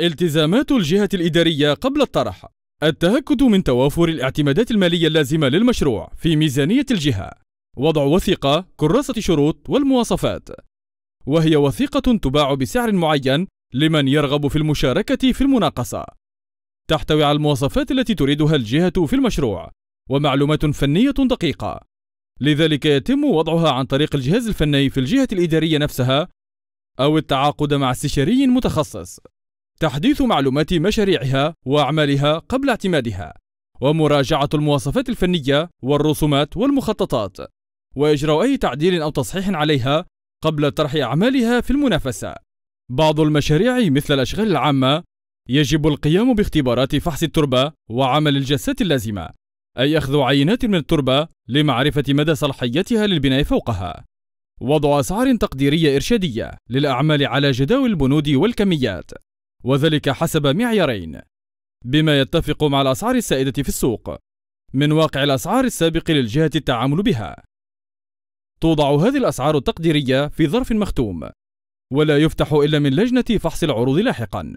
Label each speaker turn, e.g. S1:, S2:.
S1: التزامات الجهة الإدارية قبل الطرح التهكد من توافر الاعتمادات المالية اللازمة للمشروع في ميزانية الجهة وضع وثيقة كراسة شروط والمواصفات وهي وثيقة تباع بسعر معين لمن يرغب في المشاركة في المناقصة تحتوي على المواصفات التي تريدها الجهة في المشروع ومعلومات فنية دقيقة لذلك يتم وضعها عن طريق الجهاز الفني في الجهة الإدارية نفسها أو التعاقد مع استشاري متخصص تحديث معلومات مشاريعها وأعمالها قبل اعتمادها ومراجعة المواصفات الفنية والرسومات والمخططات وإجراء أي تعديل أو تصحيح عليها قبل طرح أعمالها في المنافسة بعض المشاريع مثل الأشغال العامة يجب القيام باختبارات فحص التربة وعمل الجسات اللازمة أي أخذ عينات من التربة لمعرفة مدى صلاحيتها للبناء فوقها وضع أسعار تقديرية إرشادية للأعمال على جداول البنود والكميات وذلك حسب معيارين بما يتفق مع الأسعار السائدة في السوق من واقع الأسعار السابق للجهة التعامل بها توضع هذه الأسعار التقديرية في ظرف مختوم ولا يفتح إلا من لجنة فحص العروض لاحقاً